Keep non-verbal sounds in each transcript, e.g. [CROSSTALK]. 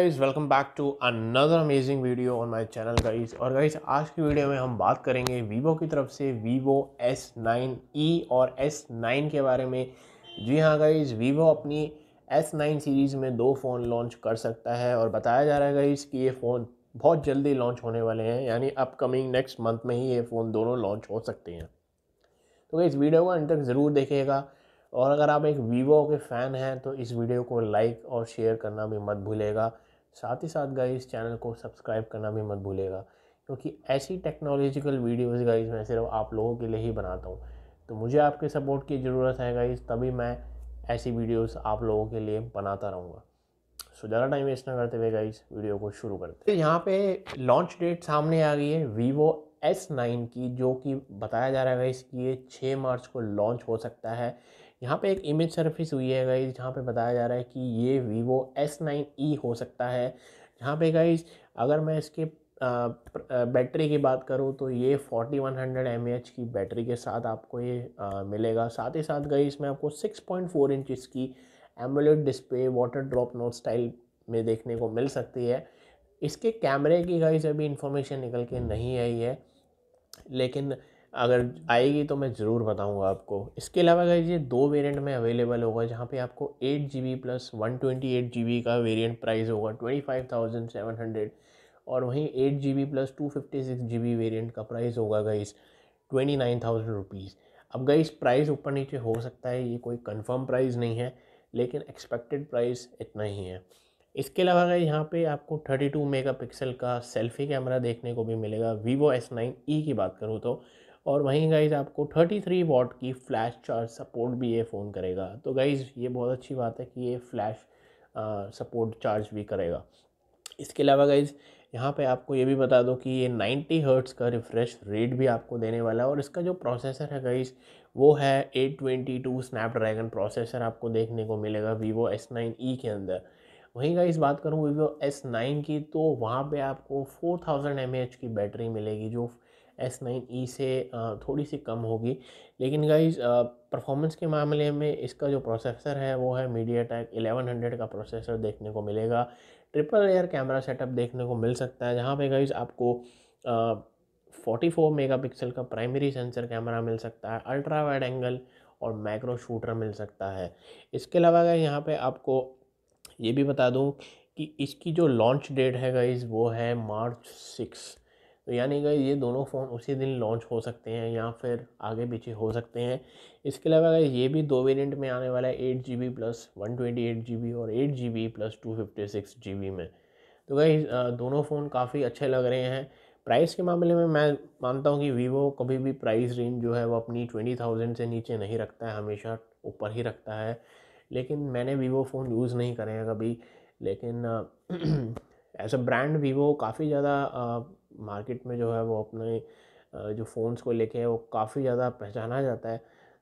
guys welcome back to another amazing video on my channel guys और guys आज की video में हम बात करेंगे वीवो की तरफ से वीवो ई e और नाइन के बारे में जी हाँ गाइज वीवो अपनी नाइन सीरीज़ में दो फ़ोन लॉन्च कर सकता है और बताया जा रहा है गाइज कि ये फ़ोन बहुत जल्दी लॉन्च होने वाले हैं यानी अपकमिंग नेक्स्ट मंथ में ही ये फ़ोन दोनों लॉन्च हो सकते हैं तो गाइज वीडियो को अंत तक ज़रूर देखिएगा और अगर आप एक वीवो के फ़ैन हैं तो इस वीडियो को लाइक और शेयर करना भी मत भूलेगा साथ ही साथ गाइस चैनल को सब्सक्राइब करना भी मत भूलेगा क्योंकि ऐसी टेक्नोलॉजिकल वीडियोस गाइस मैं सिर्फ आप लोगों के लिए ही बनाता हूँ तो मुझे आपके सपोर्ट की ज़रूरत है गाइस तभी मैं ऐसी वीडियोस आप लोगों के लिए बनाता रहूँगा सो ज़्यादा टाइम वेस्ट ना करते हुए गाइस वीडियो को शुरू करते हैं यहाँ पे लॉन्च डेट सामने आ गई है वीवो एस नाइन की जो कि बताया जा रहा है गाइस कि ये छः मार्च को लॉन्च हो सकता है यहाँ पे एक इमेज सर्फिस हुई है गाइज जहाँ पे बताया जा रहा है कि ये वीवो एस नाइन ई हो सकता है जहाँ पे गाइज अगर मैं इसके बैटरी की बात करूँ तो ये फोर्टी एम एच की बैटरी के साथ आपको ये आ, मिलेगा साथ ही साथ गई इसमें आपको 6.4 इंच इसकी AMOLED display water drop notch style में देखने को मिल सकती है इसके कैमरे की गाइज अभी इंफॉर्मेशन निकल के नहीं आई है लेकिन अगर आएगी तो मैं ज़रूर बताऊंगा आपको इसके अलावा अगर ये दो वेरिएंट में अवेलेबल होगा जहाँ पे आपको eight G B plus one twenty eight G B का वेरिएंट प्राइस होगा twenty five thousand seven hundred और वहीं eight G B plus two fifty six G B variant का प्राइस होगा guys twenty nine thousand rupees अब guys price ऊपर नीचे हो सकता है ये कोई कन्फर्म प्राइस नहीं है लेकिन एक्सपेक्टेड प्राइस इतना ही है इसके अलावा अगर यहाँ पे आपको 32 मेगापिक्सल का सेल्फी कैमरा देखने को भी मिलेगा वीवो एस नाइन ई की बात करूँ तो और वहीं गाइज़ आपको 33 वॉट की फ़्लैश चार्ज सपोर्ट भी ये फ़ोन करेगा तो गाइज़ ये बहुत अच्छी बात है कि ये फ़्लैश सपोर्ट चार्ज भी करेगा इसके अलावा गाइज़ यहाँ पे आपको ये भी बता दो कि ये 90 हर्ट्स का रिफ़्रेश रेट भी आपको देने वाला है और इसका जो प्रोसेसर है गाइज़ वो है 822 स्नैपड्रैगन प्रोसेसर आपको देखने को मिलेगा वीवो ई e के अंदर वहीं का इस बात करूँ वीवो एस नाइन की तो वहाँ पे आपको 4000 एच की बैटरी मिलेगी जो एस नाइन ई से थोड़ी सी कम होगी लेकिन गाइज परफॉर्मेंस के मामले में इसका जो प्रोसेसर है वो है मीडिया टैक एलेवन हंड्रेड का प्रोसेसर देखने को मिलेगा ट्रिपल एयर कैमरा सेटअप देखने को मिल सकता है जहाँ पे गाइज आपको फोर्टी फोर मेगा पिक्सल का प्राइमरी सेंसर कैमरा मिल सकता है अल्ट्रा वाइड एंगल और माइक्रो शूटर मिल सकता है इसके अलावा गाइज यहाँ पर आपको ये भी बता दूँ कि इसकी जो लॉन्च डेट है गाइज़ वो है मार्च सिक्स तो यानी कि ये दोनों फ़ोन उसी दिन लॉन्च हो सकते हैं या फिर आगे पीछे हो सकते हैं इसके अलावा अगर ये भी दो वेरिएंट में आने वाला है eight G B plus one twenty eight G B और eight G B plus two fifty six G B में तो भाई दोनों फ़ोन काफ़ी अच्छे लग रहे हैं प्राइस के मामले में मैं मानता हूँ कि वीवो कभी भी प्राइस रेंज जो है वो अपनी ट्वेंटी थाउजेंड से नीचे नहीं रखता है हमेशा ऊपर ही रखता है लेकिन मैंने वीवो फ़ोन यूज़ नहीं करे हैं कभी लेकिन एज अ [CLEARS THROAT] ब्रांड वीवो काफ़ी ज़्यादा मार्केट में जो है वो अपने जो फ़ोन्स को लेके वो काफ़ी ज़्यादा पहचाना जाता है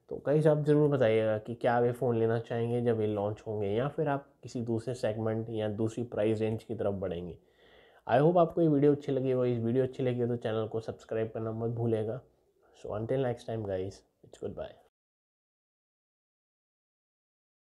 तो कई आप ज़रूर बताइएगा कि क्या वे ये फ़ोन लेना चाहेंगे जब ये लॉन्च होंगे या फिर आप किसी दूसरे सेगमेंट या दूसरी प्राइस रेंज की तरफ बढ़ेंगे आई होप आपको ये वीडियो अच्छी लगी हो इस वीडियो अच्छी लगी हो तो चैनल को सब्सक्राइब करना मत भूलेगा so until next time guys it's good bye